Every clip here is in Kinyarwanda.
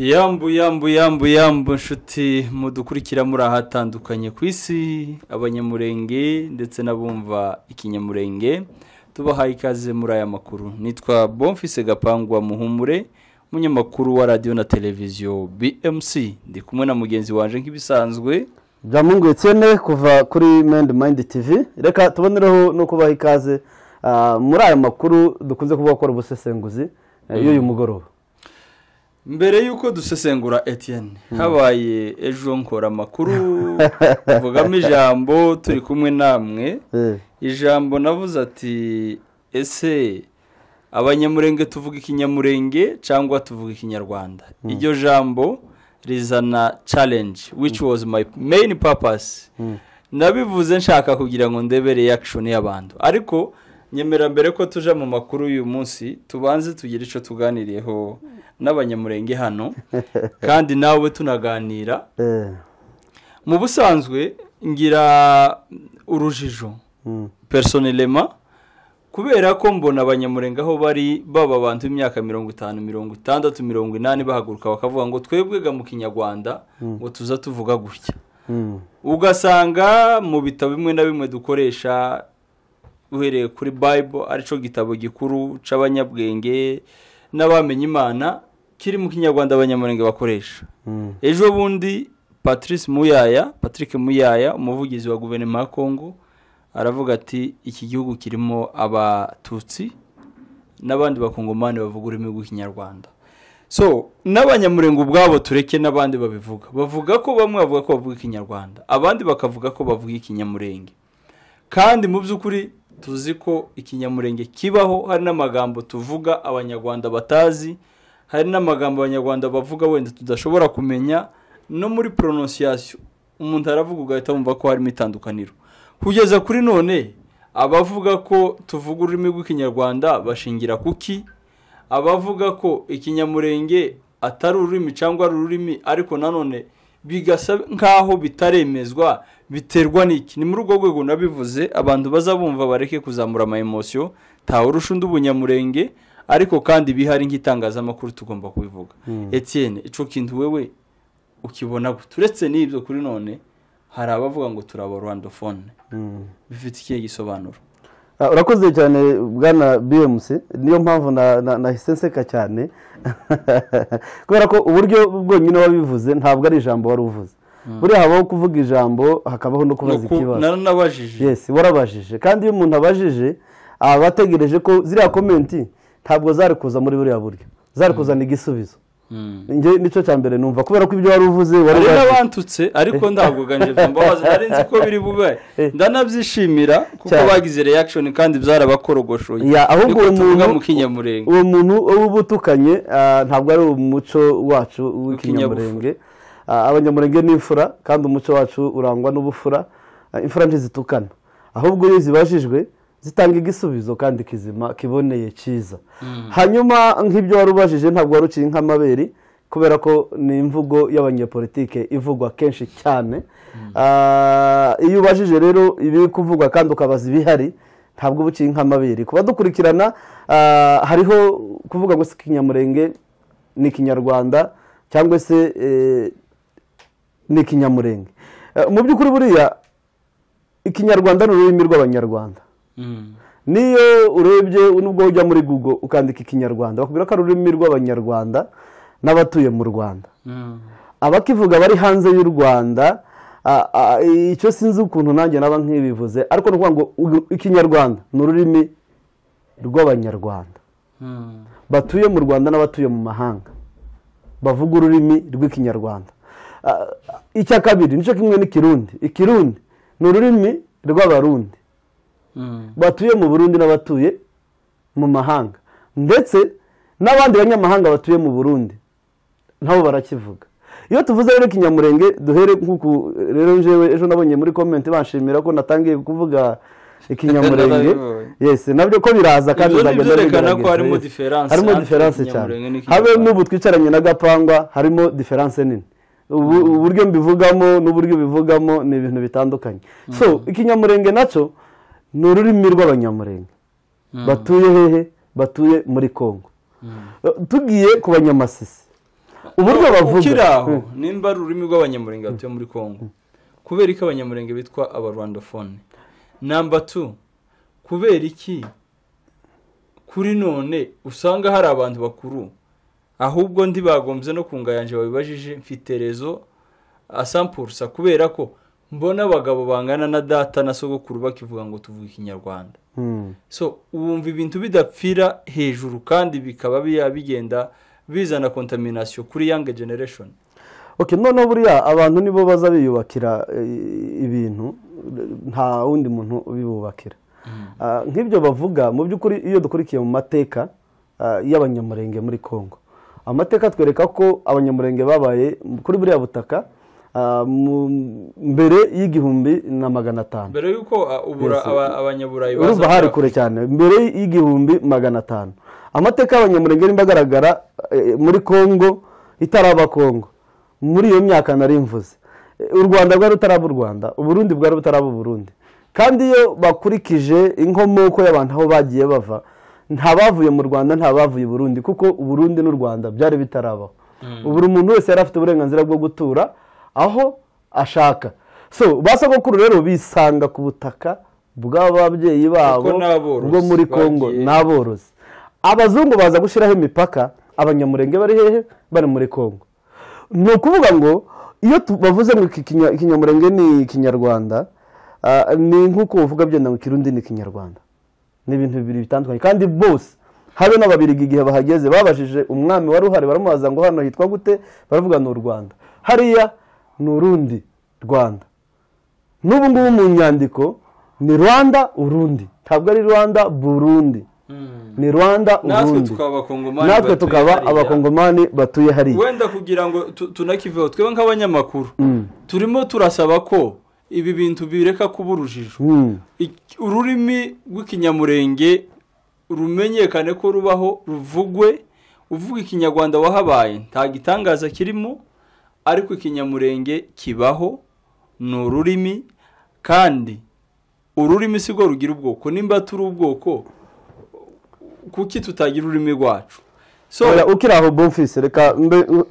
yambu yambu yambu yambu inshuti mudukurikira muri ahatandukanye ku isi abanyamurenge ndetse n'abumva ikinyamurenge tubahaye ikaze muri aya makuru nitwa bomfise gapangwa muhumure umunyamakuru wa radiyo na televiziyo bmc ndi kumwe na mugenzi wanjye nk'ibisanzwe jamungu etsene kuva kuri mendi mayindi tivi reka tubonereho no kubaha ikaze ah, muri aya makuru dukunze kuvuga ko ari ubusesenguzi eh, y'uyu mm. mugoroba mbere y'uko dusesengura Etienne hmm. habaye ejo nkora amakuru tuvugamo ijambo turi kumwe namwe eh. ijambo navuze ati ese abanyamurenge tuvuga ikinyamurenge cyangwa tuvuga ikinyarwanda hmm. iryo jambo rizana challenge which hmm. was my main purpose nabivuze nshaka kugira ngo ndebe reaction y'abantu ariko nyemera mbere ko tujya mu makuru y'uyu munsi tubanze tugire icyo tuganiriyeho n'abanyamurenge hano kandi nawe tunaganira eh. mu busanzwe ngira urujijo hmm. personelema kubera ko mbona abanyamurenge aho bari baba abantu b'imyaka mirongo itanu mirongo itandatu mirongo inani bahaguruka bakavuga ngo twebwega mu kinyarwanda hmm. ngo tuza tuvuga gutya hmm. ugasanga mu bitabo bimwe na bimwe dukoresha uhereye kuri bible aricyo gitabo gikuru cy'abanyabwenge n'abamenye imana kiri mu kinyarwanda abanyamurenge bakoresha hmm. ejo bundi patrice muyaya patrick muyaya umuvugizi wa guverinoma ya kongo aravuga ati iki gihugu kirimo abatutsi n'abandi bakongomani bavuga ururimi rw'ikinyarwanda so n'abanyamurenge ubwabo tureke n'abandi babivuga bavuga ko bamwe bavuga ko bavuga ikinyarwanda abandi bakavuga ko bavuga ikinyamurenge kandi mu by'ukuri tuzi ko ikinyamurenge kibaho hari n'amagambo tuvuga abanyarwanda batazi hari n'amagambo abanyarwanda bavuga wenda tudashobora kumenya no muri prononciation umuntu aravuga ugahita wumva ko harimo itandukaniro kugeza kuri none abavuga ko tuvuga ururimi rw'ikinyarwanda bashingira kuki abavuga ko ikinyamurenge atari ururimi cyangwa ari ururimi ariko nanone bigasa nk'aho bitaremezwa biterwa n'iki ni muri urwo rwego nabivuze abantu bazabumva bareke kuzamura ama emosiyo ntawe urusha undi ubunyamurenge ariko kandi bihari nk'itangazamakuru tugomba kubivuga hmm. Etienne icyo kintu wewe ukibona turetse n'ibyo kuri none hari abavuga ngo turaba rwandofone hmm. bifite ikihe gisobanuro ah, urakoze cyane bwana bmc niyo mpamvu nahise nseka cyane kubera ko uburyo bwonyine wabivuze ntabwo ari ijambo wari uvuze hmm. buriya habaho kuvuga ijambo hakabaho no kubaza ikibazo narabajije warabajije kandi iyo umuntu abajije aba ategereje ko ziriya komenti ntabwo zari kuza muri buriya buryo zari kuzana hmm. igisubizo hmm. njye nicyo cya mbere numva kubera ko ibyo wari uvuze wari n'abantutse ariko eh. ntabwo mbabaza nari nzi ko biri bube eh. ndanabyishimira kuko bagize reyakishoni kandi byarabakorogoshoye ahubwo uwo muntu uba utukanye ah, ntabwo ari umuco wacu w'ikinyamurenge ah, abanyamurenge ni imfura kandi umuco wacu urangwa n'ubufura ah, imfura ntizitukana ahubwo iyo zibajijwe zitanga igisubizo kandi kizima kiboneye cyiza mm. hanyuma nk'ibyo wari ubajije ntabwo wari uciye nk'amabere kubera ko ni imvugo y’abanyapolitike ivugwa kenshi cyane mm. ah, iyo ubajije rero ibiri kuvugwa kandi ukabaza ibihari ntabwo uba uciye nk'amabere ku badukurikirana ah, hariho kuvuga ngo si ikinyamurenge ni ikinyarwanda cyangwa se eh, ni ikinyamurenge eh, mu by'ukuri buriya ikinyarwanda ni ururimi rw'abanyarwanda Mm. niyo urebye nubwo ujya muri google ukandika ikinyarwanda bakubwira ko ari ururimi rw'abanyarwanda n'abatuye mu rwanda mm. abakivuga bari hanze y'u rwanda icyo sinzi ukuntu nanjye naba nk'ibivuze ariko ni ukuvuga ngo ikinyarwanda ni ururimi rw'abanyarwanda mm. batuye mu rwanda n'abatuye mu mahanga bavuga ururimi rw'ikinyarwanda icya kabiri nicyo kimwe n'ikirundi ikirundi ni ururimi rw'abarundi batuye mu burundi n'abatuye mu mahanga ndetse n'abandi banyamahanga batuye mu burundi nabo barakivuga iyo tuvuze rero ikinyamurenge duhere nk'uku rero njyewe ejo nabonye muri komenti banshimira ko natangiye kuvuga ikinyamurenge yesi nabyo ko biraza kandi bizagenda bigaragara harimo diferanse cyane habe n'ubu twicaranye na gapangwa harimo diferanse nini mm. uburyo mbivugamo n'uburyo bivugamo ni ibintu bitandukanye so ikinyamurenge mm. nacyo ni ururimi rw'abanyamurenge hmm. batuye hehe batuye muri kongo hmm. eh, tugiye ku banyamasisi uburyo oh, bavuga aho hmm. nimba ari ururimi rw'abanyamurenge batuye muri kongo kubera ko abanyamurenge bitwa abarwandofone namba tu kubera iki kuri none usanga hari abantu bakuru ahubwo ndibagombye no kungayanje babibajije mfite rezo asampurusa kubera ko mbona abagabo bangana na data na sogokuru bakivuga ngo tuvuge ikinyarwanda hmm. so wumva ibintu bidapfira hejuru kandi bikaba bigenda bizana kontaminasiyo kuri yange generation ok noneho buriya abantu nibo baza biyubakira eh, ibintu nta wundi muntu ubibubakira hmm. ah, nk'ibyo bavuga mu by'ukuri iyo dukurikiye mu mateka ah, y'abanyamurenge muri congo amateka atwereka ko abanyamurenge babaye kuri buriya butaka mbere y'igihumbi na magana atanu mbere y'uko ubura abanyaburayi urumva hari kure cyane mbere y'igihumbi magana atanu amateka y'abanyamurenge nimba agaragara muri congo itaraba kongo muri iyo myaka nari mvuze u rwanda rwari rutaraba u rwanda uburundi bwari butaraba uburundi kandi iyo bakurikije inkomoko y'abantu aho bagiye bava ntabavuye mu rwanda ntabavuye i burundi kuko uburundi n'u rwanda byari bitarabaho ubu umuntu wese yari afite uburenganzira bwo gutura aho ashaka so ba rero bisanga ku butaka bw'ababyeyi babo bwo muri congo ni aborozi abazungu baza gushyiraho imipaka abanyamurenge bari hehe bari muri congo ni ukuvuga ngo iyo bavuze ngo ikinyamurenge ni ikinyarwanda ah, ni nk'uko uvuga byenda ngo ikirundi ni ikinyarwanda ni ibintu bibiri bitandukanye kandi bose habe n'ababirigi igihe bahageze babajije umwami wari uhari baramubaza ngo hano hitwa gute baravuga ni u rwanda hariya ni urundi rwanda n'ubu ngubu mu nyandiko ni rwanda urundi ntabwo ari rwanda burundi hmm. ni rwanda urundi natwe tukaba abakongomani batuye hariya wenda kugira ngo tunakiveho twebwe nk'abanyamakuru hmm. turimo turasaba ko ibi bintu bireka kuba urujijo hmm. ururimi rw'ikinyamurenge rumenyekane ko rubaho ruvugwe uvuga ikinyarwanda wahabaye nta gitangaza kirimo ariko ikinyamurenge kibaho ni ururimi kandi ururimi si rwo rugira ubwoko nimba turi ubwoko kuki tutagira ururimi rwacu ukiri aho bumvise reka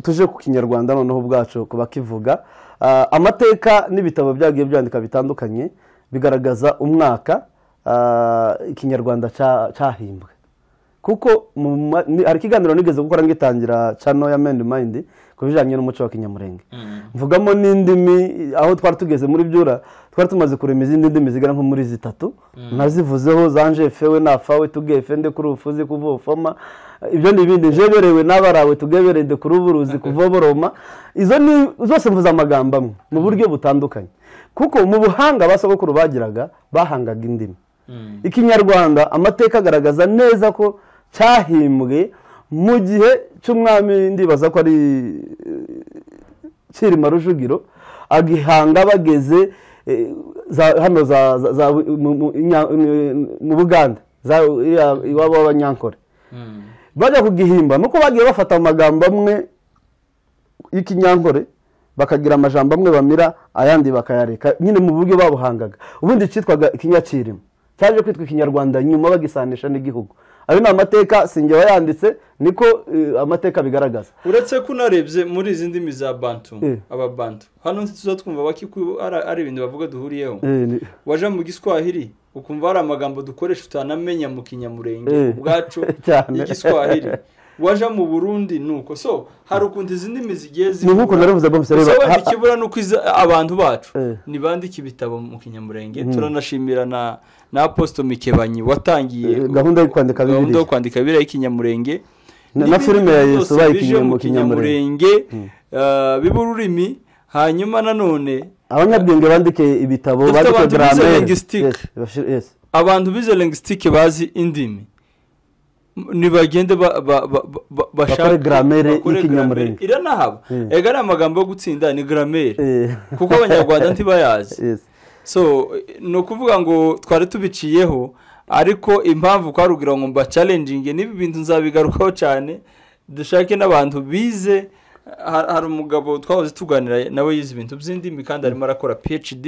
tuje ku kinyarwanda noneho ubwacu kuba kivuga ah, amateka n'ibitabo byagiye byandika bitandukanye bigaragaza umwaka ah, ikinyarwanda cyahimbwe kuko hari ikiganiro nigeze gukora ngitangira cano ya mendi mayindi ku n'umuco wa kinyamurenge mm. mvugamo n'indimi aho twari tugeze muri byura twari tumaze kurema izindi ndimi zigera nko muri zitatu mm. nazivuzeho zanje fewe nafawe tugefe nde kuri ufuzi kuvufoma ibyo ni ibindi njeberewe n'abarawe tugeberende kuri uburuzi kuvoboroma izo ni zose mvuze amagambo amwe mu buryo butandukanye kuko mu buhanga abasogokuru bagiraga bahangaga indimi mm. ikinyarwanda amateka agaragaza neza ko cyahimbwe mu gihe cy'umwami ndibaza ko ari eh, cyirima rujugiro agihanga bageze eh, hano mu buganda iwabo w'abanyankore hmm. bajya kugihimba nuko bagiye bafata amagambo amwe y'ikinyankore bakagira amajambo amwe bamira ayandi bakayareka nyine mu buryo babuhangaga ubundi cyitwaga ikinyakirima cyaje kwitwa ikinyarwanda nyuma bagisanisha n'igihugu ayo ni amateka singewe yanditse niko eh, amateka bigaragaza uretse ko unarebye muri izi ndimi za bantu eh. ababantu hano tuza twumva baki ari ibintu bavuga duhuriyeho eh, waje mu giswahili ukumva hari amagambo dukoresha utanamenya mu kinyamurenge ubwacu igiswahili waja mu burundi ni uko so hari ukuntu izi ndimi zigiye ziba ni nk'uko naravuze wenda ikibura ni uko abantu bacu eh. ntibandike ibitabo mu kinyamurenge hmm. turanashimira na aposito mikebanyi watangiye eh, gahunda yo kwandika biriya y'ikinyamurenge na filime ya yesu bije mu kinyamurenge hmm. eh, biba ururimi hanyuma nanone abanyabwenge bandike ibitabo bandike garameri abantu bize lengisitike bazi indimi ntibagende bakore garamere y'ikinyamurenge iranahaba eh. ega ari amagambo yo gutsinda ni garamere eh. kuko abanyarwanda ntibayazi so ni ukuvuga ngo twari tubiciyeho ariko impamvu twarugira ngo mbacarenjinge n'ibi bintu nzabigarukaho cyane dushake n'abantu bize hari umugabo twahoze tuganira nawe yize ibintu by'indimi kandi arimo arakora phd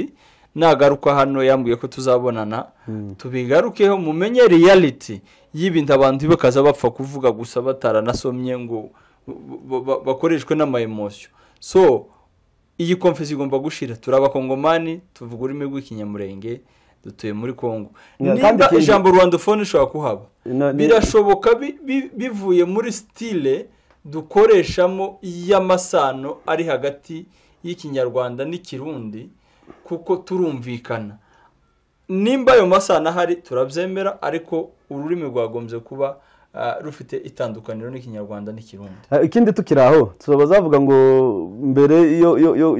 nagaruka hano yambwiye ko tuzabonana hmm. tubigarukeho mumenye reality y'ibintu abantu bakaza bapfa kuvuga gusa bataranasomye ngo bakoreshwe n'amayemosiyo so iyi komfesi igomba gushira turi abakongomani tuvuga ururimi rw'ikinyamurenge dutuye muri kongo niba ijambo rwandofone ishobora kuhaba birashoboka bivuye muri sitire dukoreshamo y'amasano ari hagati y'ikinyarwanda n'ikirundi kuko turumvikana nimba ayo masano ahari turabyemera ariko ururimi rwagombye kuba ah, rufite itandukaniro n'ikinyarwanda n'ikirundi ah, ikindi tukiri aho tuba bavuga ngo mbere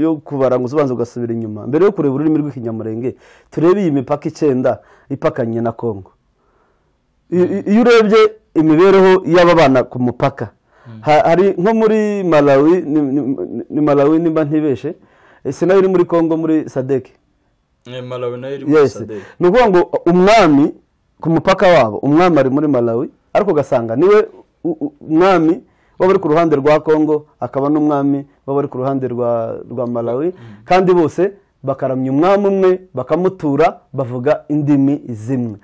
yo kubara ngo ubanza ugasubira inyuma mbere yo kureba ururimi rw'ikinyamurenge turebe iyi mipaka icyenda ipakanye na kongo hmm. iyo urebye imibereho y'aba bana ku mupaka hmm. hari nko muri malawi ni malawi nimba ntibeshe ese eh, nayo iri muri kongo muri sadeke eh, ni malawi nayo iri muri sadeke ni ukuvuga ngo umwami ku mupaka wabo umwami ari muri malawi ariko ugasanga niwe umwami w'abari ku ruhande rwa kongo akaba n'umwami w'abari ku ruhande rwa malawi mm. kandi bose bakaramya umwami umwe bakamutura bavuga indimi zimwe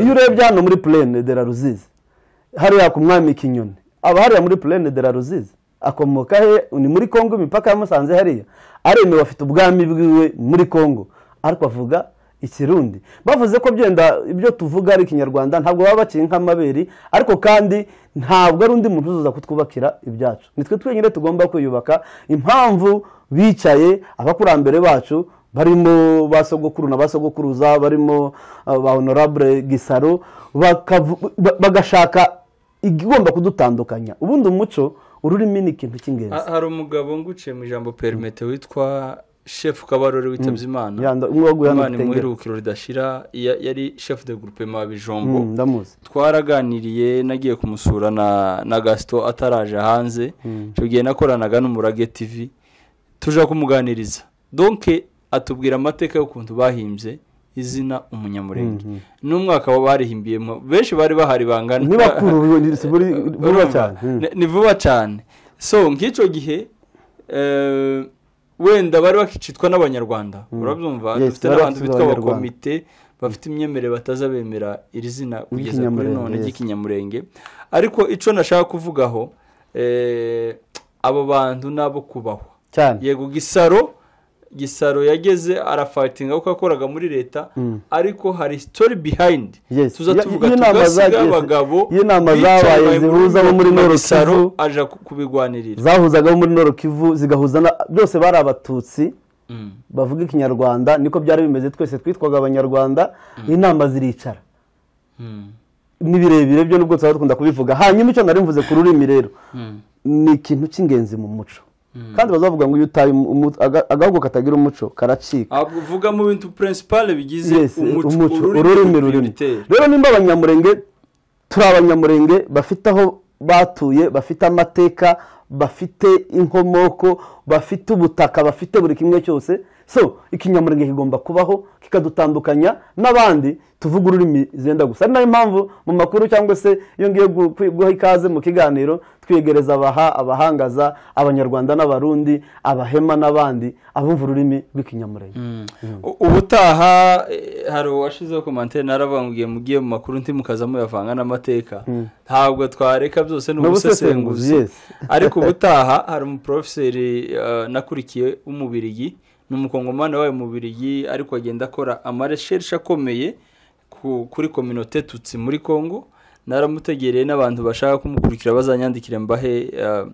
iyo urebye hano muri purene de la ruzizi hariya ku mwami kinyoni aba hariya muri purene de la ruzizi akomoka he ni muri kongo imipaka ya hariya aremewe afite ubwami bwiwe muri kongo ariko avuga ikirundi bavuze ko byenda ibyo tuvuga ari ikinyarwanda ntabwo baba baciye nk'amabere ariko kandi ntabwo ari undi muntu uzuza kutwubakira ibyacu nitwe twenyine tugomba kwiyubaka impamvu bicaye abakurambere bacu barimo ba sogokuru na ba sogokuruza barimo uh, ba honorable gisaro bagashaka igomba kudutandukanya ubundi umuco ururimi ni ikintu cy'ingenzi hari umugabo nguciye mu ijambo perimete witwa shefu kabarore witabye mm. imana imana imuherukiro ridashira yari shefu de gurupe mabijombo mm, twaraganiriye nagiye kumusura na gasito ataraje hanze mm. icyo gihe nakoranaga n'umurage tivi tujya kumuganiriza donke atubwira amateka y'ukuntu bahimbye izina umunyamurenge mm-hmm. n'umwaka barihimbyemo benshi bari bahari bangana ni vuba cyane so nk'icyo gihe eee eh, wenda bari bakicitwa n'abanyarwanda hmm. urabyumva dufite n'abantu bitwa abakomite bafite imyemerere batazabemera iri zina kugeza kuri none ry'ikinyamurenge ariko icyo nashaka kuvugaho eh, abo bantu nabo kubahwa yego gisaro gisaro yageze arafatinga kuko yakoraga muri leta mm. ariko hari sitori bihayindi tuza tuvuga tugasiga abagabo bicaye muri gisaro aje kubigwanirira zahuzaga muri noro kivu zigahuza byose bari abatutsi mm. bavuga ikinyarwanda niko byari bimeze twese twitwaga abanyarwanda mm. inama ziricara ni birebire byo nubwo tuba dukunda kubivuga hanyuma icyo nari mvuze ku rurimi rero ni ikintu cy'ingenzi mu muco Hmm. kandi bazavuga ngo iyo utaye agahugu katagira umuco karacika uvuga mu bintu purensipale bigize eh, umuco ururimi rurimi rero nimba abanyamurenge turi abanyamurenge bafite aho batuye bafite amateka bafite inkomoko bafite ubutaka bafite buri kimwe cyose so ikinyamurenge kigomba kubaho kikadutandukanya n'abandi tuvuga ururimi zenda gusa ari nayo mpamvu mu makuru cyangwa se iyo ngiye guha ikaze mu kiganiro twegereza abaha abahangaza abanyarwanda n'abarundi abahema n'abandi abumva ururimi rw'ikinyamurenge mm. mm. ubutaha eh, hari uwashizeho komantire narabanguye mugiye mu gihe mu makuru ntimukaza yavanga n'amateka mm. ntabwo twareka byose ni ubusesenguzi ariko ubutaha hari umuporofeseri eh, nakurikiye w'umubirigi ni umukongomani wawe mubirigi ariko agenda akora amaresheri akomeye kuri kominote tutsi muri congo naramutegereye n'abantu bashaka kumukurikira bazanyandikira mbahe eh,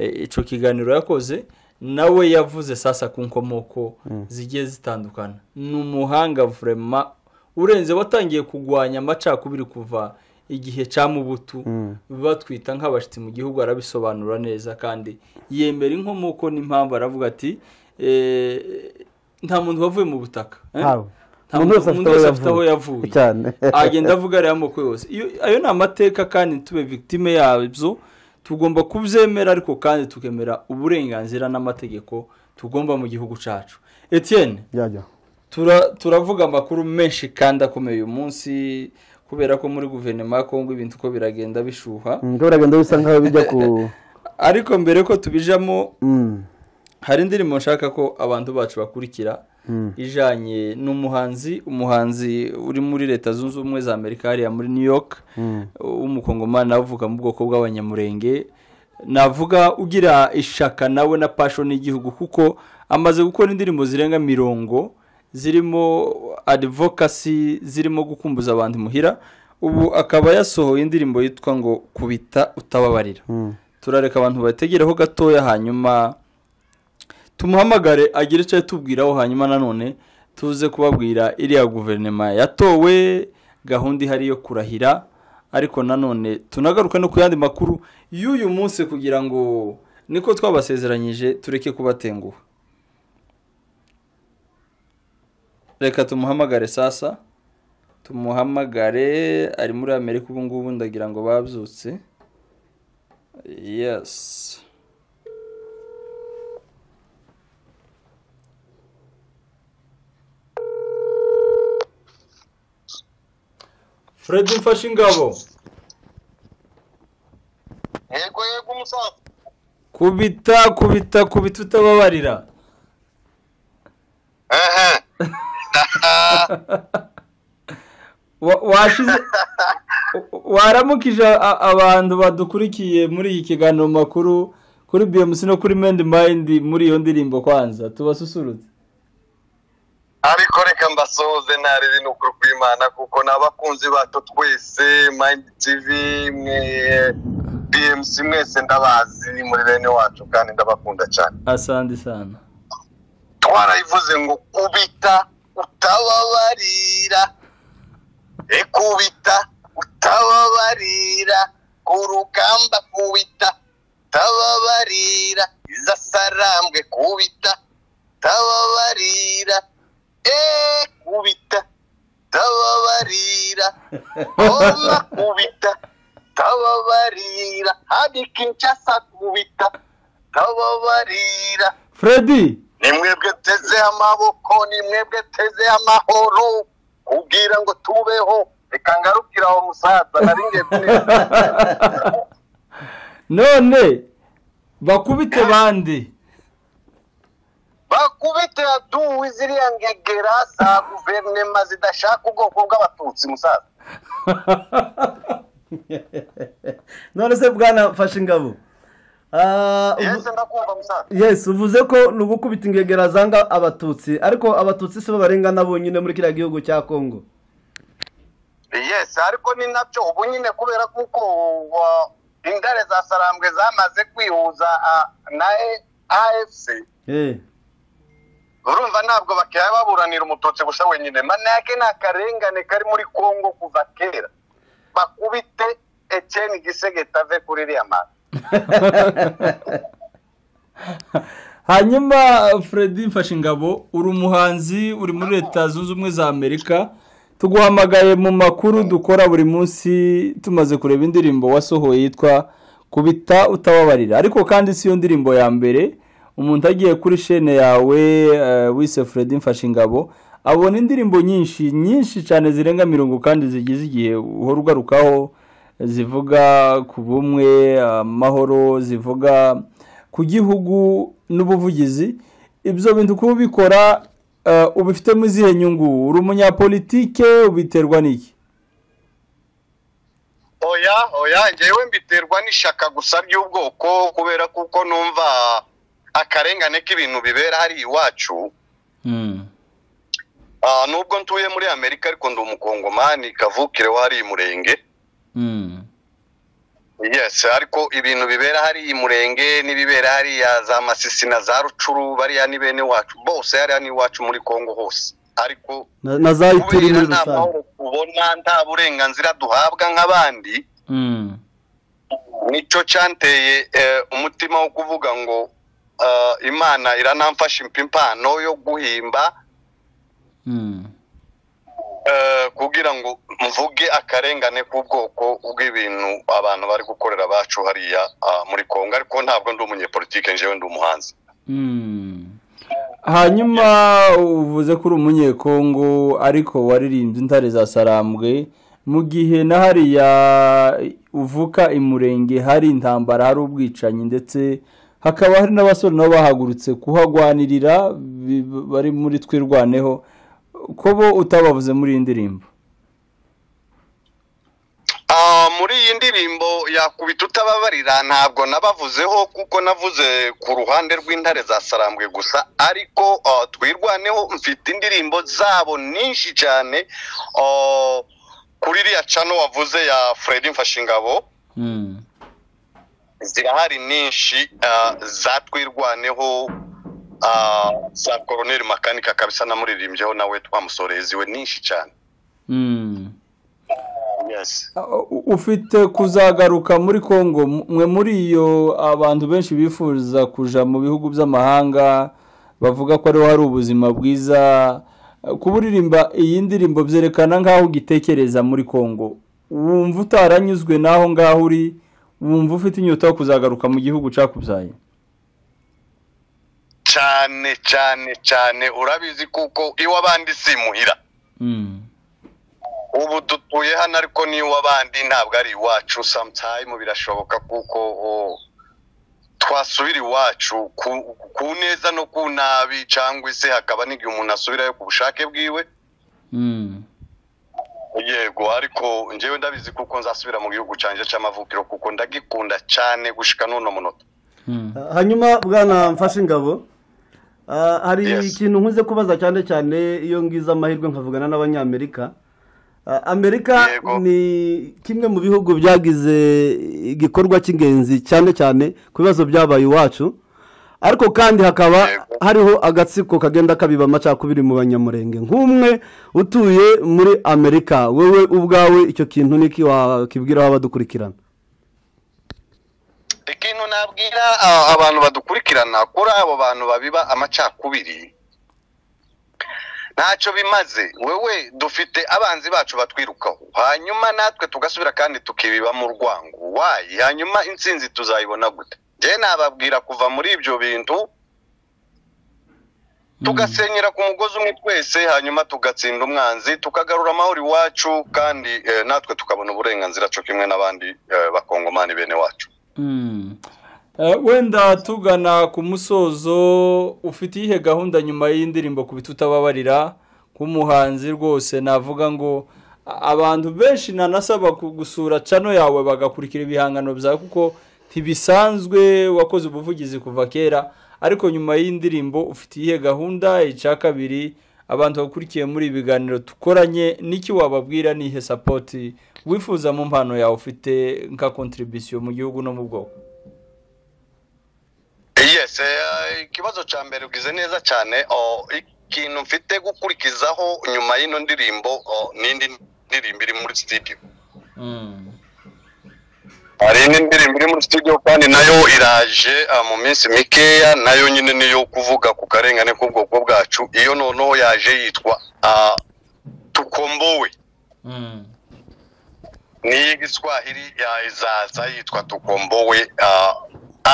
eh, icyo kiganiro yakoze nawe yavuze sasa ku nkomoko mm. zigiye zitandukana ni umuhanga vurema urenze watangiye kurwanya amacakubiri kuva igihe cya mubutu mm. batwita nk'abashyitsi mu gihugu arabisobanura neza kandi yemera inkomoko n'impamvu aravuga ati eh, nta muntu wavuye mu butaka undi wese afite aho yavuye agenda avuga ariya moko yose ayo ni amateka kandi tube victime yabyo tugomba kubyemera ariko kandi tukemera uburenganzira n'amategeko tugomba mu gihugu cyacu Etienne turavuga amakuru menshi kandi akomeye uyu munsi kubera ko muri guverinoma ya kongo ibintu uko biragenda bishuha mm, biragenda bisa nkaho bijya ku ariko mbere ko tubijamo mm. hari indirimbo nshaka ko abantu bacu bakurikira ijyanye n'umuhanzi umuhanzi uri muri leta zunze ubumwe za amerika hariya muri new york w'umukongomani hmm. avuga mu bwoko bw'abanyamurenge navuga ugira ishaka nawe na pasho n'igihugu kuko amaze gukora indirimbo zirenga mirongo zirimo advocacy zirimo gukumbuza abantu imuhira ubu akaba yasohoye indirimbo yitwa ngo kubita utababarira hmm. turareka abantu bategereho gatoya hanyuma tumuhamagare agire icyo yatubwiraho hanyuma nanone tuze kubabwira iriya guverinoma yatowe gahunda ihari yo kurahira ariko nanone tunagaruka no ku yandi makuru y'uyu munsi kugira ngo niko twabasezeranyije tureke kubatenguha reka tumuhamagare sasa tumuhamagare ari muri amerika ubu ngubu ndagira ngo babyutse yesi fred mfashe ingabo yego yego umusaza kubita kubita kubita utababarira washize waramukije abantu badukurikiye muri iki kiganiro makuru kuri bmc no kuri mendi mind muri iyo ndirimbo kwanza tubasusurutse ariko reka mbasohoze ntari n'ukuri kw'imana kuko n'abakunzi bacu twese mayindi tivi mwe biyemusi mwese ndabazi a muri bene wacu kandi ndabakunda cyane asandi sana twarayivuze ngo kubita utababarira kubita utababarira ku rugamba kubita utababarira iza sarambwe kubita utababarira Olakubita kababarira habika inshasa kubita kababarira Freddy ni teze amaboko ni teze amahoro kubwira ngo tubeho reka ngarukira aho musaza naringe none bakubite bande bakubite aduwe ziriya ngegera za guverinema zidashaka ubwoko bw'abatutsi musaza none se bwana mfashe ingabo yesi uvuze ko ni ugukubita ingegera zanga abatutsi ariko abatutsi si bo barengana bonyine muri kiriya gihugu cya kongo yesi ariko ni nabyo ubu nyine kubera kuko indare za sarambwe zamaze kwihuza ah, na afc eh. urumva ntabwo bakiriya baburanira umututsi gusa wenyine manake ni akarengane kari muri congo kuva kera bakubite ekeni gisegeta ave kuri iriya mara hanyuma Freddy mfashingabo uri umuhanzi uri muri leta zunze ubumwe za amerika tuguhamagaye mu makuru dukora buri munsi tumaze kureba indirimbo wasohoye yitwa kubita utababarira ariko kandi si yo ndirimbo ya mbere umuntu agiye kuri shene yawe eh, wise Freddy mfashingabo abona indirimbo nyinshi nyinshi cyane zirenga mirongo kandi zigize igihe uhora ugarukaho zivuga ku bumwe amahoro zivuga ku gihugu n'ubuvugizi ibyo bintu kuba ubikora eh, ubifitemo izihe nyungu uri umunyapolitike ubiterwa n'iki oya oya ngewe mbiterwa n'ishaka gusa ry'ubwoko kubera kuko numva akarengane k'ibintu bibera hariya iwacu hmm. ah, nubwo ntuye muri amerika ariko ndi umukongomani kavukire wariye murenge hmm. yesi ariko ibintu bibera hariya umurenge n'ibibera hariya za masisi na za rucuru bariya ni bene wacu bose hariya iwacu muri kongo hose ariko kubera nta mahoro tubona nta burenganzira duhabwa nk'abandi hmm. nicyo cyanteye eh, umutima wo kuvuga ngo Eh, imana iranamfashe impimpano yo guhimba hmm. eh, kugira ngo mvuge akarengane k'ubwoko bw'ibintu abantu bari gukorera bacu hariya ah, muri congo ariko ntabwo ndi umunyepolitike njyewe ndi umuhanzi hmm. hanyuma uvuze ko uri umunyekongo ariko waririmbye intare za sarambwe mu gihe na hariya uvuka i murenge hari intambara hari ubwicanyi ndetse hakaba hari n'abasore nabo bahagurutse kuhagwanirira bari muri twirwaneho ko bo utabavuze muri iyi ndirimbo ah, muri iyi ndirimbo yakubita utababarira ntabwo nabavuzeho kuko navuze ku ruhande rw'intare za sarambwe gusa ariko ah, twirwaneho mfite indirimbo zabo nyinshi cyane ah, kuri iriya cano wavuze ya fred mfashingabo hmm. zirahari nyinshi uh, zatwirwaneho uh, za koroneri makanika kabisa namuririmbyeho nawe twamusoreziwe nyinshi cyane hmm. ufite kuzagaruka muri congo mwe muri iyo abantu benshi bifuza kuja mu bihugu by'amahanga bavuga ko ariho hari ubuzima bwiza kuburirimba iyi ndirimbo byerekana nk'aho ugitekereza muri congo wumva utaranyuzwe n'aho ngaho uri wumva ufite inyota yo kuzagaruka mu gihugu cyakubyaye cyane cyane cyane urabizi kuko abandi si imuhira hmm. ubu dutuye hano ariko niwe abandi ntabwo ari iwacu samutayimu birashoboka kuko twasubira iwacu ku neza no ku nabi cyangwa se hakaba n'igihe umuntu asubirayo ku bushake bwiwe hmm. yego ariko njyewe ndabizi kuko nzasubira mu gihugu cyanjye cy'amavukiro kuko ndagikunda cyane gushika n'uno munota hmm. ah, hanyuma bwana mfashe ingabo ah, hari ikintu nkunze kubaza cyane cyane iyo ngize amahirwe nkavugana n'abanyamerika ah, amerika ni kimwe mu bihugu byagize igikorwa cy'ingenzi cyane cyane ku bibazo byabaye iwacu ariko kandi hakaba hariho agatsiko kagenda kabiba amacakubiri mu banyamurenge nk'umwe utuye muri amerika wewe ubwawe icyo kintu niki wakibwira abadukurikirana ikintu nabwira abantu badukurikirana kuri abo bantu babiba amacakubiri ntacyo bimaze wewe dufite abanzi bacu batwirukaho hanyuma natwe tugasubira kandi tukibibamo urwango wayi hanyuma intsinzi tuzayibona gute njye nababwira kuva muri ibyo bintu tugasenyera ku mugozi umwe twese hanyuma tugatsinda umwanzi tukagarura amahoro iwacu kandi eh, natwe tukabona uburenganzira cyo kimwe n'abandi eh, bakongomani bene wacu mm. eh, wenda tugana ku musozo ufite iyihe gahunda nyuma y'indirimbo ku bitutababarira nk'umuhanzi rwose navuga ngo abantu benshi nanasaba gusura cano yawe bagakurikira ibihangano byawe kuko ntibisanzwe wakoze ubuvugizi kuva kera ariko nyuma y'indirimbo ufite iyihe gahunda icya kabiri abantu bakurikiye muri ibi biganiro dukoranye n'iki wababwira n'ihe sapoti wifuza mu mpano yawe ufite nka kontribisiyo mu gihugu no mu bwoko yesi eh, ikibazo cya mbere ugize neza cyane ikintu mfite gukurikizaho nyuma y'ino ndirimbo n'indi ndirimbo iri muri sitidiyo hmm. hari n'indirimbo iri muri studio kandi nayo iraje ah, mu minsi mikeya nayo nyine niyo kuvuga ku karengane k'ubwoko bwacu iyo noneho yaje yitwa ah, tukombowe hmm. n'iyigiswahili ah, izaza yitwa tukombowe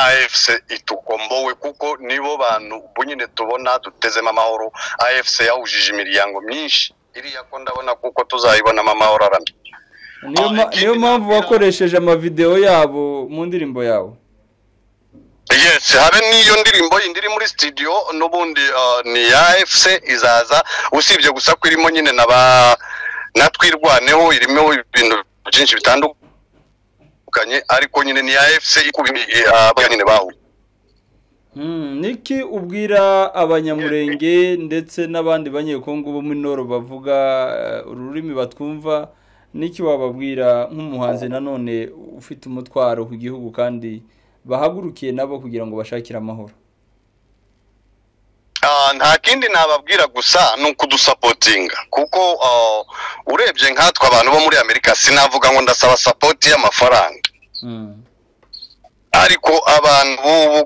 afc itukombowe kuko nibo bantu bunyine tubona dutezemo amahoro afc yahujije imiryango myinshi iriya ko ndabona kuko tuzayibonamo amahoro arambye niyo mpamvu wakoresheje amavideo yabo mu ndirimbo yawe yes habe n'iyo ndirimbo yindi iri muri studio n'ubundi uh, ni ya fc izaza usibye gusa ko irimo nyine na ba natwirwaneho irimo ibintu byinshi bitandukanye ariko nyine ni ya fc ikubiye uh, nyine bahuye hmm, niki ubwira abanyamurenge ndetse n'abandi banyekongo bo muri noro bavuga uh, ururimi batwumva n'iki wababwira nk'umuhanzi nanone ufite umutwaro ku gihugu kandi bahagurukiye nabo kugira ngo bashakire amahoro ah, nta kindi nababwira gusa ni ukudusapotinga kuko ah, urebye nkatwe abantu bo muri amerika sinavuga ngo ndasaba sapoti y'amafaranga hmm. ariko abantu b'ubu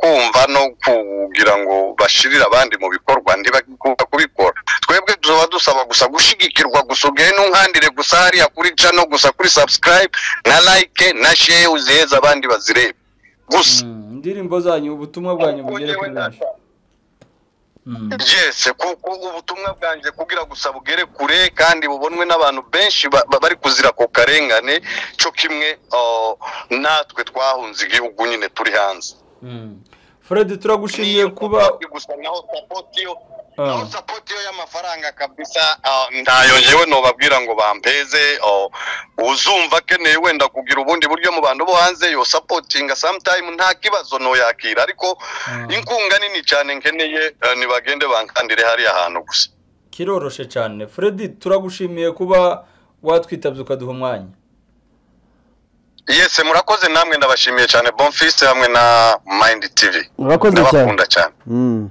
kumva no kugira ngo bashirire abandi mu bikorwa ntibakunda kubikora twebwe tuba dusaba gusa gushyigikirwa gusa ubwene n'unkandire gusa hariya kuri cano gusa kuri subscribe na like na share uziheza abandi bazirebe gusa hmm, indirimbo zanyu ubutumwa bwanyu bugere kuri benshi byese mm. kuko ubutumwa bwanjye kugira gusa bugere kure kandi bubonwe n'abantu benshi bari kuzira ku karengane cyo kimwe oh, natwe twahunze igihugu nyine turi hanze mm. fred turagushimiye kuba gusa naho sapoti yo Ah. aho sapoti yo y'amafaranga kabisa ah, ntayo ngewe ntubabwira ngo bampeze oh, uzumva akeneye wenda kugira ubundi buryo mu bantu bo hanze yo sapotinga samutayimu nta kibazo ntoyakira ariko ah. inkunga nini cyane nkeneye eh, ntibagende bankandire hariya hantu gusa kiroroshe cyane Freddy turagushimiye kuba watwitabye ukaduha umwanya yese murakoze namwe ndabashimiye cyane bonfise hamwe na mayindi tivi ndabakunda cyane mm.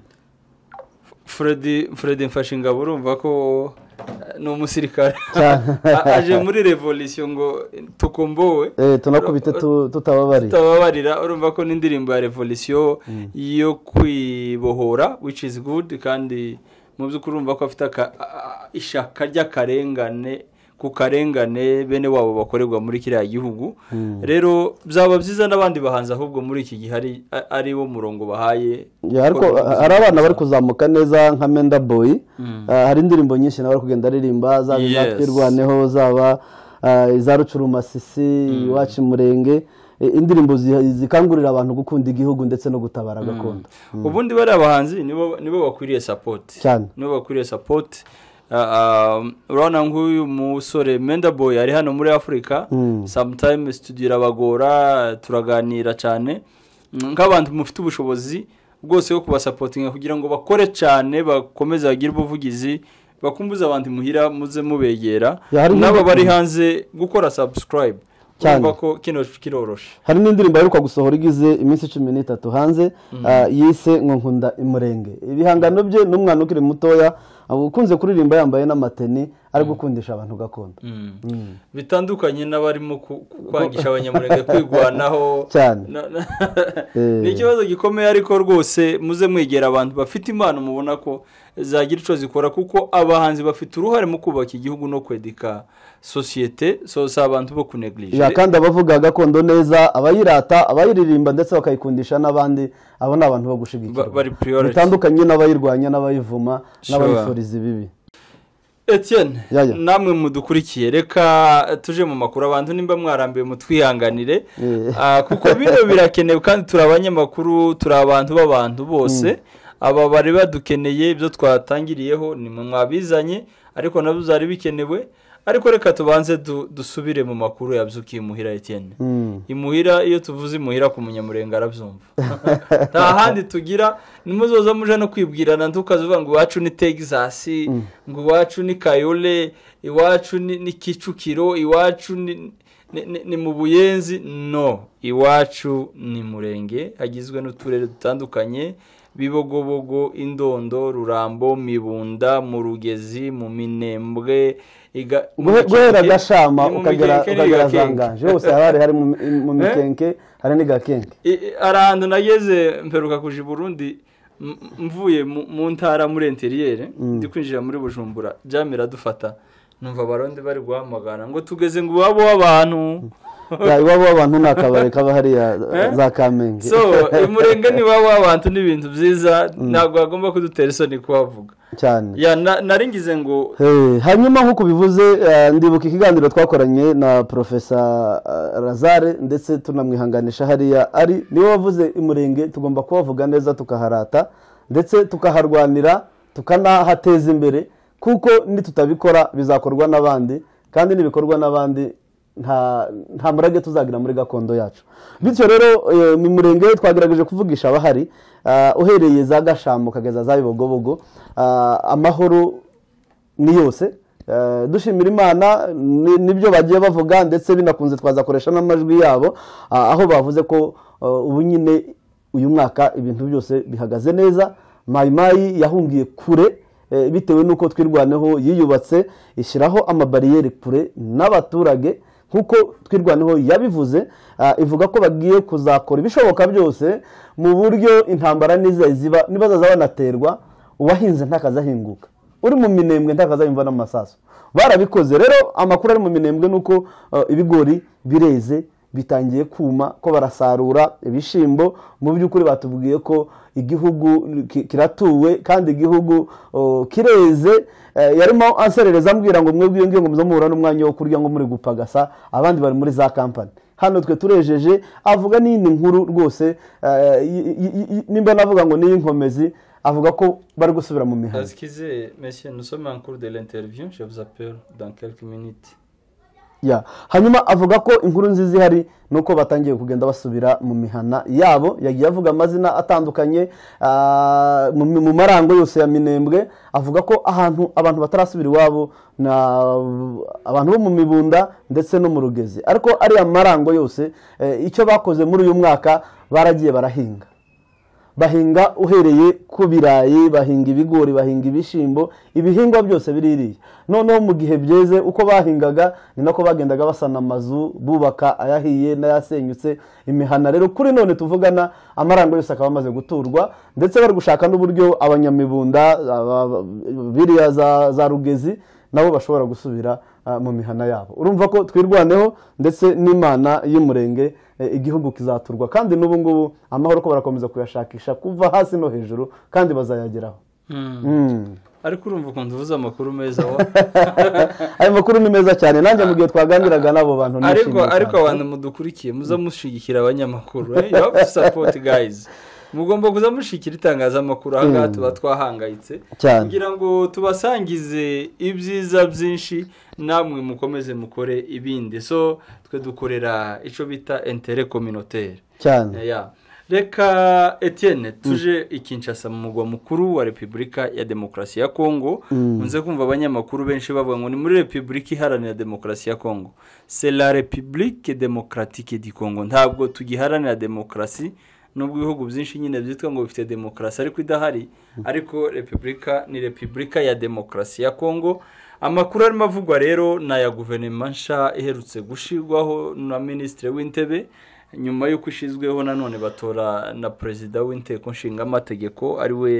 fred mfashinga urumva ko eh, ni umusirikare aje muri revolisiyo ngo tukumbowe eh, tunakubite tutababarira urumva ko n'indirimbo ya revolisiyo mm. yo kwibohora which is good kandi mu by'ukuri urumva ko afite ishyaka ry'akarengane ku karengane bene wabo bakorerwa muri kiriya gihugu hmm. rero byaba byiza n'abandi bahanzi ahubwo muri iki gihe ari wo murongo bahaye hari abana bari kuzamuka neza nka menda boyi hmm. ah, hari indirimbo nyinshi nawe bari kugenda aririmba zaba izatwirwaneho zaba ah, iza rucurumasisi hmm. iwacu murenge indirimbo zikangurira abantu gukunda igihugu ndetse no gutabara gakondo ubundi bariya bahanzi nibo bakwiriye sapoti nibo bakwiriye sapoti Uh, um, urabona nk'uyu musore boy yari hano muri afurika hmm. sometimes tugira turaganira cyane nk'abantu mufite ubushobozi bwose bwo kubasapotinga kugira ngo bakore cyane bakomeze bagire ubuvugizi bakumbuze abantu muhira muze mubegera n'aba bari hanze gukora sabusikarayibu cyane ko kino kiroroshye hari n'indirimbo aheruka gusohora igize iminsi cumi n'itatu hanze hmm. uh, yise ngo nkunda imurenge ibihangano bye n'umwana ukiri mutoya ukunze kuririmba yambaye n'amateni ari gukundisha abantu gakondo mm. Mm. bitandukanye n'abarimo kwangisha abanyamurenge kwigwanaho cyane eh. ni ikibazo gikomeye ariko rwose muze mwegera abantu bafite impano mubona ko zagira icyo zikora kuko abahanzi bafite uruhare mu kubaka igihugu no kwedika sosiyete sosa abantu bo kunegirije kandi abavuga gakondo neza abayirata abayiririmba ndetse bakayikundisha n'abandi abo ni abantu bo gushigikirwa bitandukanye n'abayirwanya n'abayivuma n'abayifuriza ibibi Etienne namwe mudukurikiye reka tuje mu makuru abantu nimba mwarambiwe mutwihanganire eh. ah, kuko bino birakenewe kandi turi abanyamakuru turi abantu b'abantu bose mm. aba bari badukeneye ibyo twatangiriyeho ni mwabizanye ariko nabyo byari bikenewe ariko reka tubanze dusubire mu makuru yabzukiye imuhira etiyene hmm. imuhira iyo tuvuze imuhira ku munyamurenga arabyumva nta handi tugira nimuzoza muje no kwibwirana tukazuba ngo iwacu ni tegizasi hmm. ngo iwacu ni kayole iwacu ni kicukiro iwacu ni mu buyenzi no iwacu ni murenge hagizwe n'uturere dutandukanye bibogobogo indondo rurambo mibunda mu rugezi mu minembwe guhera gashama ukagera zangaje hose hari hari mu eh? mikenke hari n'igakenke hari ahantu nageze mperuka kuja i burundi mvuye mu ntara muri enteriyere mm. ndi kwinjira muri bujumbura jamira dufata numva abarundi bari guhamagara ngo tugeze ngo ubabo w’abantu mm. iwabo w'abantu ni akabari kaba hariya eh? za kamenge so imurenge ni iwabo w'abantu ni ibintu byiza mm. ntabwo bagomba kudutera isoni kuhavuga cyane naringize ngo hanyuma nk'uko ubivuze eh, ndibuka ikiganiro twakoranye na Profesa eh, lazare ndetse tunamwihanganisha hariya ari niwe wavuze imurenge tugomba kubavuga neza tukaharata ndetse tukaharwanira tukanahateza imbere kuko nitutabikora bizakorwa n'abandi kandi n'ibikorwa n'abandi nta murage tuzagira muri gakondo yacu bityo rero eh, mu murenge twagerageje kuvugisha abahari eh, uhereye za gashambo ukageza za bibogobogo eh, amahoro ni yose dushimira imana nibyo bagiye bavuga ndetse binakunze twazakoresha n'amajwi yabo aho bavuze ko ubu nyine uyu mwaka ibintu byose bihagaze neza mayimayi yahungiye kure bitewe n'uko twirwaneho yiyubatse ishyiraho amabariyeri kure n'abaturage nk'uko twirwanaho yabivuze ah, ivuga ko bagiye kuzakora ibishoboka byose mu buryo intambara ziba niba zazabanaterwa uwahinze ntakazahinguka uri mu minembwe ntakazahimva n'amasaso barabikoze rero amakuru ari mu minembwe ni uko ah, ibigori bireze bitangiye kuma ko barasarura ibishyimbo mu by'ukuri batubwiye ko igihugu kiratuwe kandi igihugu kireze eh, yarimo anserereza ambwira ngo mwebwe iyo ngiyo ngo muze n'umwanya wo kurya ngo muri gupagasa abandi bari muri za kampani hano twe turejeje avuga n'iyindi nkuru rwose eh, nimba navuga ngo n'iy'inkomezi avuga ko bari gusubira mu mihanda hanyuma avuga ko inkuru nziza ihari ni uko batangiye kugenda basubira mu mihana yabo yagiye avuga amazina atandukanye ah, mu marango yose ya minembwe avuga ko ahantu abantu batarasubira iwabo ni abantu bo mu mibunda ndetse no mu rugezi ariko ariya marango yose eh, icyo bakoze muri uyu mwaka baragiye barahinga bahinga uhereye ku birayi bahinga ibigori bahinga ibishyimbo ibihingwa byose biririye noneho mu gihe byeze uko bahingaga ni nako bagendaga basana amazu bubaka ayahiye n'ayasenyutse imihana rero kuri none tuvugana amarango yose akaba amaze guturwa ndetse bari gushaka n'uburyo abanyamibunda biriya za rugezi nabo bashobora gusubira ah, mu mihana yabo urumva ko twirwaneho ndetse n'imana y'umurenge Eh, igihugu kizaturwa kandi n'ubu ngubu amahoro ko barakomeza kuyashakisha kuva hasi no hejuru kandi bazayageraho hmm. Hmm. ariko urumva ukuntu uvuze amakuru meza ayo makuru ni meza cyane nanjye mu gihe twaganiraga n'abo bantu ariko abantu mudukurikiye muze mushyigikira abanyamakuru eh? sapoti gayizi mugomba kuzamushikira itangazamakuru aha ngaha mm. tuba twahangayitse kugira ngo tubasangize ibyiza byinshi namwe mukomeze mukore ibindi so twe dukorera icyo bita entere kominotere cyane reka Etienne mm. tuje i Kinshasa mu mugwa mukuru wa repubulika ya demokarasi ya kongo mm. nkunze kumva abanyamakuru benshi bavuga ngo ni muri repubulika iharanira demokarasi ya kongo la repubulike demokaratike di kongo ntabwo tugiharanira demokarasi nubwo ibihugu byinshi nyine byitwa ngo bifite demokarasi ariko idahari ariko repubulika ni repubulika ya demokarasi ya kongo amakuru arimo avugwa rero ni aya guverinoma nshya iherutse gushyirwaho na minisitiri w'intebe nyuma y'uko ishyizweho nanone batora na perezida w'inteko nshingamategeko ari we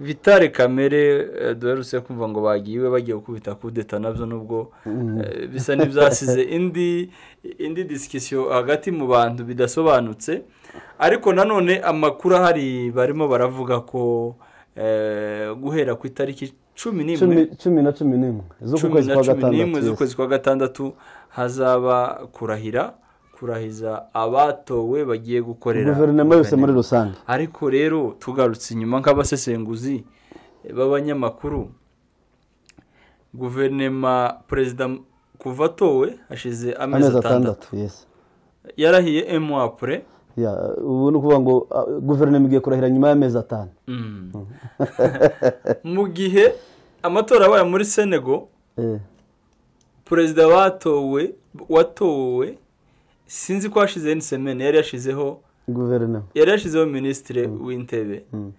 vitale kamere eh, duherutse kumva ngo bagiye iwe bagiye gukubita kudeta nabyo nubwo eh, bisa n'ibyasize indi indi disikisiyo hagati mu bantu bidasobanutse ariko nanone amakuru ahari barimo baravuga ko eh, guhera ku itariki cumi n'imwe cumi na cumi n'imwe z'ukwezi kwa gatandatu hazaba kurahira kurahiza abatowe bagiye gukorera guverinoma yose muri rusange ariko rero tugarutse inyuma nk'abasesenguzi b'abanyamakuru guverinoma perezida kuva atowe hashize amezi atandatu yarahiye emuwapure ubu ni ukuvuga ngo ah, guverinoma igiye kurahira nyuma y'amezi atanu mm. mu gihe amatora abaye muri senego eh. perezida watowe watowe sinzi ko hashizeho semene yari yashizeho guverinoma yari yashizeho minisitiri mm. w'intebe mm.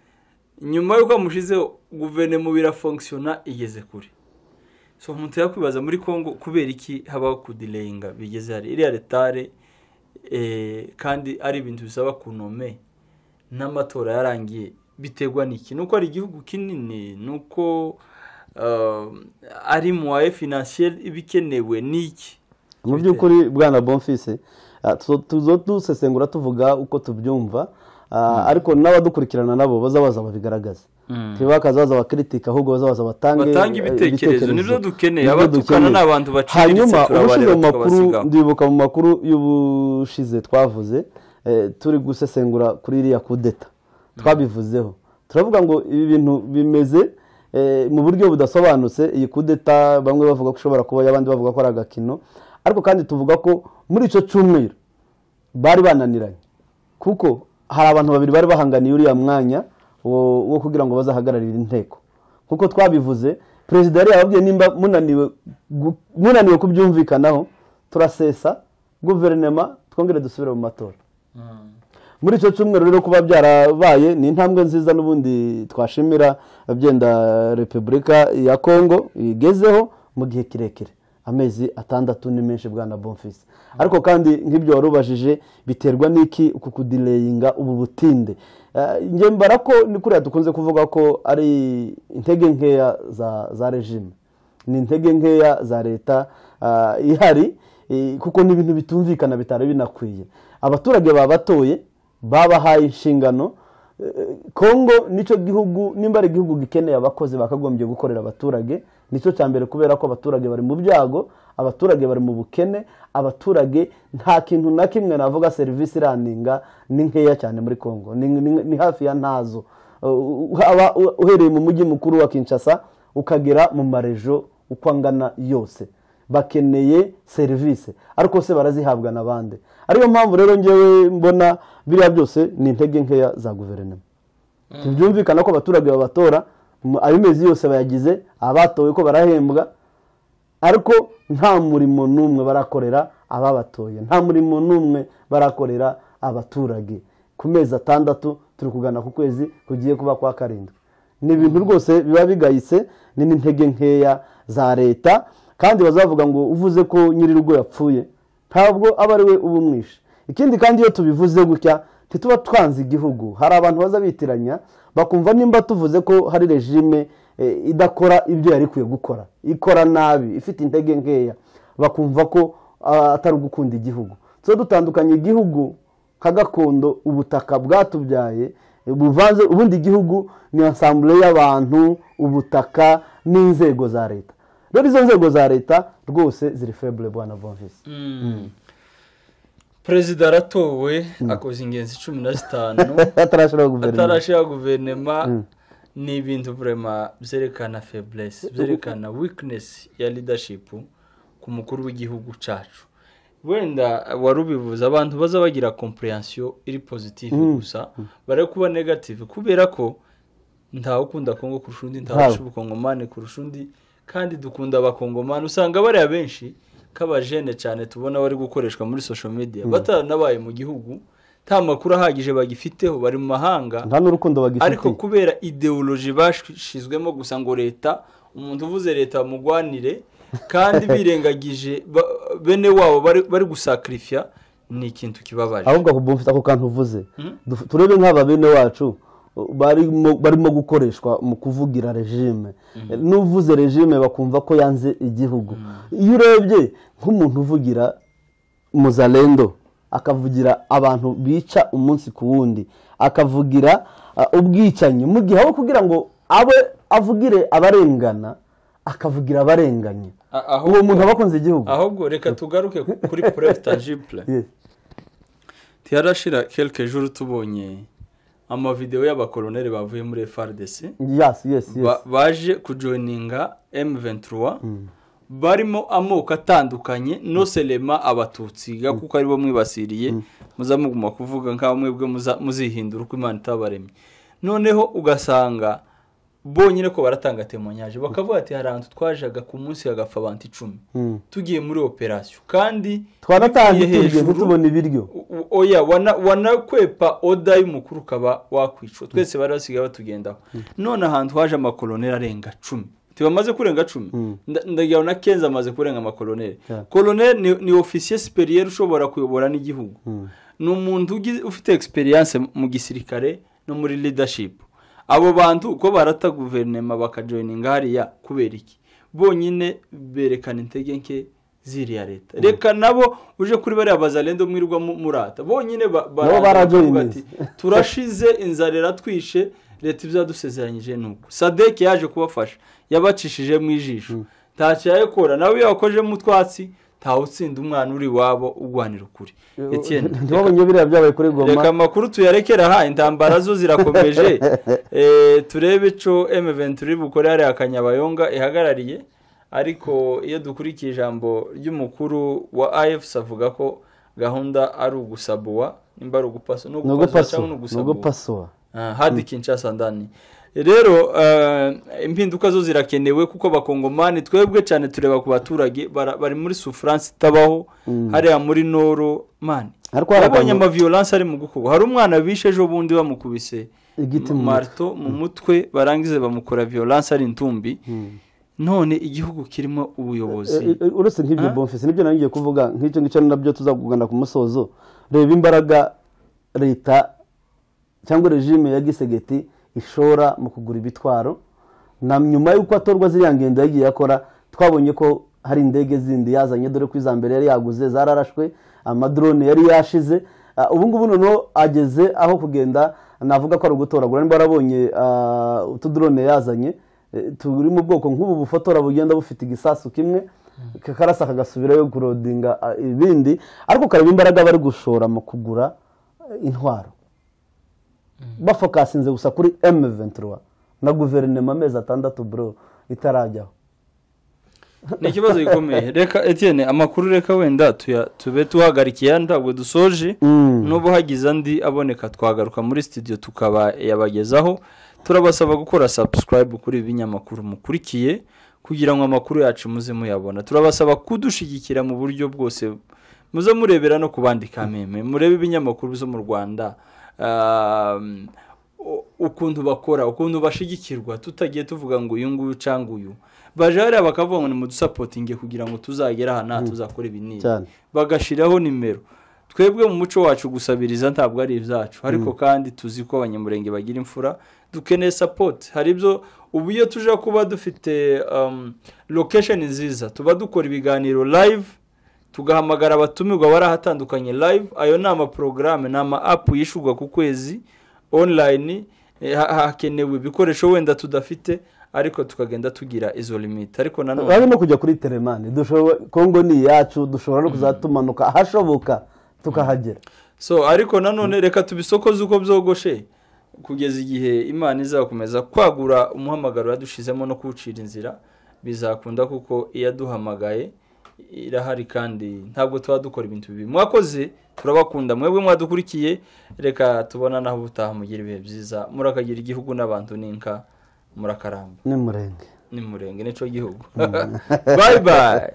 nyuma y'uko amushyizeho guverinoma birafongisiona igeze kure so umuntu yakwibaza muri congo kubera iki habaho kudirenga bigeze hari iriya letare Eh, kandi ari ibintu bisaba kunome n'amatora yarangiye biterwa n'iki ni uko ari igihugu kinini ni uko eh, ari muwaye finansiyeri iba ikenewe n'iki mu by'ukuri bwana bonfise eh, tuzo dusesengura tuvuga uko tubyumva hmm. ariko n'abadukurikirana nabo baza baza babigaragaza Hmm. ntibakazaza bakaritika ahubwo bazabaza batange eh, ibitekerezo nibyo dukeneye abatukana ni abantu baciriritse hanyuma ubushize mu makuru ndibuka mu makuru y'ubushize twavuze eh, turi gusesengura kuri iriya kudeta hmm. twabivuzeho turavuga ngo ibi bintu bimeze eh, mu buryo budasobanutse iyi kudeta bamwe bavuga ko ishobora kuba abandi bavuga ko ari agakino ariko kandi tuvuga ko muri icyo cyumweru bari bananiranye kuko hari abantu babiri bari bahanganiye uriya mwanya wo kugira ngo bazahagararire inteko nk'uko twabivuze perezida yari yababwiye nimba munaniwe kubyumvikanaho turasesa guverinoma twongere dusubire mu matora hmm. muri icyo cyumweru rero kuba byarabaye ni intambwe nziza n'ubundi twashimira byenda repubulika ya kongo igezeho mu gihe kirekire amezi atandatu ni menshi bwana bonfisi hmm. ariko kandi nk'ibyo warubajije biterwa n'iki uku kudireyinga ubu butinde Eh, njye ko ni kuriya dukunze kuvuga ko ari intege nkeya za regime ni intege nkeya za leta eh, ihari kuko ni ibintu bitumvikana bitari binakwiye abaturage babatoye babahaye inshingano kongo eh, nicyo gihugu nimba ari igihugu gikeneye abakozi bakagombye gukorera abaturage nicyo cya mbere kubera ko abaturage bari mu byago abaturage bari mu bukene abaturage nta kintu na kimwe navuga serivisi iraninga ni nkeya cyane muri congo ni hafi ya ntazo uhereye mu mujyi mukuru wa kinshasa ukagera mu marejo uko angana yose bakeneye serivisi ariko se barazihabwa n'abandi ariyo mpamvu rero ngewe mbona biriya byose ni intege nkeya za guverinoma mm. byumvikana ko abaturage babatora mezi yose bayagize abatowe ko barahembwa ariko nta murimo n'umwe barakorera ababatoye nta murimo n'umwe barakorera abaturage ku mezi atandatu turi kugana ku kwezi kugiye kuba kwa karindwi ni ibintu rwose biba bigayitse ni n'intege nkeya za leta kandi bazavuga ngo uvuze ko nyir'urugo yapfuye ntabwo aba ari we uba umwishe ikindi kandi iyo tubivuze gutya ntituba twanze igihugu hari abantu baza bitiranya bakumva nimba tuvuze ko hari regime Eh, idakora ibyo yari ikwiye gukora ikora nabi ifite intege nkeya bakumva ko atari ugukunda igihugu tuba dutandukanye igihugu nka gakondo ubutaka bwatubyaye buvanze ubundi igihugu ni ansambure y'abantu ubutaka n'inzego za leta rero izo nzego za leta rwose ziri febure bwana bonvisi mm. mm. perezida aratowe akoze ingenzi cumi na zitanu atarashyiraho guverinoma ni ibintu burema byerekana feburesi byerekana wikinesi ya ridashipu ku mukuru w'igihugu cyacu wenda wari ubivuze abantu baza bagira kompuransiyo iri pozitivu mm. gusa bari kuba negative kubera ko ntawe ukunda kongo kurusha undi ntawe ubukongomani kurusha undi kandi dukunda abakongomani usanga bariya benshi k'abajene cyane tubona bari gukoreshwa muri sosho mediya mm. batanabaye mu gihugu nta makuru ahagije bagifiteho bari mu mahanga nta n'urukundo bagifite ariko kubera ideoloji bashyizwemo gusa ngo leta umuntu uvuze leta bamugwanire kandi birengagije bene wabo bari gusakirifya ni ikintu kibabaje ahubwo mfite ako kantu uvuze hmm? turebe nk'aba bene wacu barimo gukoreshwa mu kuvugira regime hmm. eh, n'uvuze regime bakumva ko yanze igihugu hmm. iyo urebye nk'umuntu uvugira muzalendo akavugira abantu bica umunsi ku wundi akavugira uh, ubwicanyi mu gihe aho kugira ngo abe avugire abarengana akavugira abarenganye uwo muntu aba akunze igihugu ahubwo reka tugaruke kuri perezida jipure tiyarashira kelike tubonye amavidewo y'abakoroneri bavuye muri frdc baje kujoyininga emu ventura barimo amoko atandukanye no mm. selema abatutsi mm. kuko aribo mwibasiriye mm. muzamuguma kuvuga nk'aho mwebwe muzihindura uko imana itabaremye noneho ugasanga bonyine ko baratanga temonyaje bakavuga ati hari ahantu twajaga ku munsi hagapfa abantu icumi tugiye muri operasiyo kandi twaratangiye hejuru tubona ibiryo oya wanakwepa oda y'umukuru ukaba wakwicwa twese bari basigaye batugendaho none ahantu haje amakoloneri arenga cumi tibamaze kurenga cumi mm. ndagira na kenzi amaze kurenga amakoroneri koroneri ni ofisiye siperiyeri ushobora kuyobora n'igihugu mm. ni umuntu ufite egisperiyanse mu gisirikare no muri ridashipu abo bantu uko barata guverinoma bakajoyininga hariya kubera iki bonyine berekana intege nke ziriya leta mm. reka nabo uje kuri bariya bazarenda umwirwa murata bonyine bati turashize inzara iratwishe leta ibyo yadusezeranyije nuko sadeke yaje kubafasha yabacishije mu ijisho mm. ntacyo yayikora nawe iyo yakorejemo utwatsi ntawe utsinda umwana uri iwabo urwanira ukuri reka amakuru tuyarekera aha intambara zo zirakomeje eh, turebe icyo emuventuri bukore hariya akanyabayonga ihagarariye ariko iyo dukurikiye ijambo ry'umukuru wa ayefuse avuga ko gahunda ari ugusabuwa nimba ari ugupaswa ni ugupaswa cyangwa ni ugusabuwa ah, hadi kinshasa ndani E, rero eh, impinduka zo zirakenewe kuko abakongomani twebwe cyane tureba ku baturage bari muri sufuranse itabaho mm. hariya muri noro mani abonye amaviyoranse ari mu gukorwa hari umwana bishe ejo bundi bamukubise marito mu mm. mutwe barangize bamukora viyoranse ari intumbi mm. none igihugu kirimo ubuyobozi eh, eh, uretse nk'ibyo bomfesi nibyo nanjye kuvuga nk'icyo ngicyo nabyo tuzakugana ku musozo reba imbaraga leta cyangwa regime ya gisegeti ishora mu kugura ibitwaro na nyuma y'uko atorwa ziriya ngendo yagiye akora twabonye ko hari indege zindi yazanye dore ko iza mbere yari yaguze zararashwe amadrone yari yashize ah, ubu ngubu noneho ageze aho kugenda navuga ko ari ugutoragura niba warabonye ah, utudrone yazanye eh, turi mu bwoko nk'ubu bufotora bugenda bufite igisasu kimwe mm. karasa kagasubirayo kurodinga ah, ibindi ariko kareba imbaraga bari gushora mu kugura eh, intwaro Mm. bafokasinze gusa kuri emu ventura na guverinoma amezi atandatu buro itarajyaho ni ikibazo gikomeye reka etiyene amakuru reka wenda tube tuhagarikiye ntabwo dusoje mm. n'ubu hagize andi aboneka twagaruka muri sitidiyo tukaba yabagezaho turabasaba gukora sabusikarayibu kuri ibi binyamakuru mukurikiye kugira ngo amakuru yacu muze muyabona turabasaba kudushyigikira mu buryo bwose muze murebera no kubandika meme murebe ibinyamakuru byo mu rwanda Ehm, ukuntu bakora ukuntu bashigikirwa tutagiye tuvuga ngo uyu nguyu cyangwa uyu baje hariya bakavuga ngo nimudusapotinge kugira ngo tuzagere aha nta hmm. tuzakora ibi n'ibi bagashyiraho nimero twebwe mu muco wacu gusabiriza ntabwo ari ibyacu hmm. ariko kandi tuzi ko abanyamurenge bagira imfura dukeneye sapoti hari ibyo ubu iyo tuje kuba dufite ehm, lokesheni nziza tuba dukora ibiganiro live tugahamagara abatumirwa bari ahatandukanye live ayo ni amaporogaramu ni ama apu yishyurwa ku kwezi online eh, hakenewe ibikoresho wenda tudafite ariko tukagenda tugira izo limiti ariko nanone bari no kujya kuri teremani kongo ni iyacu dushobora no kuzatumanuka ahashoboka tukahagera so ariko nanone reka tubisokoze uko byogoshe kugeza igihe imana izakomeza kwagura umuhamagaro yadushizemo no kuwucira inzira bizakunda kuko iyo aduhamagaye irahari kandi ntabwo tuba dukora ibintu bibi mwakoze turabakunda mwebwe mwadukurikiye reka tubona naho ubutaha mugira ibihe byiza murakagira igihugu n'abantu n'inka murakaramba ni murenge ni murenge nicyo gihugu bayi bayi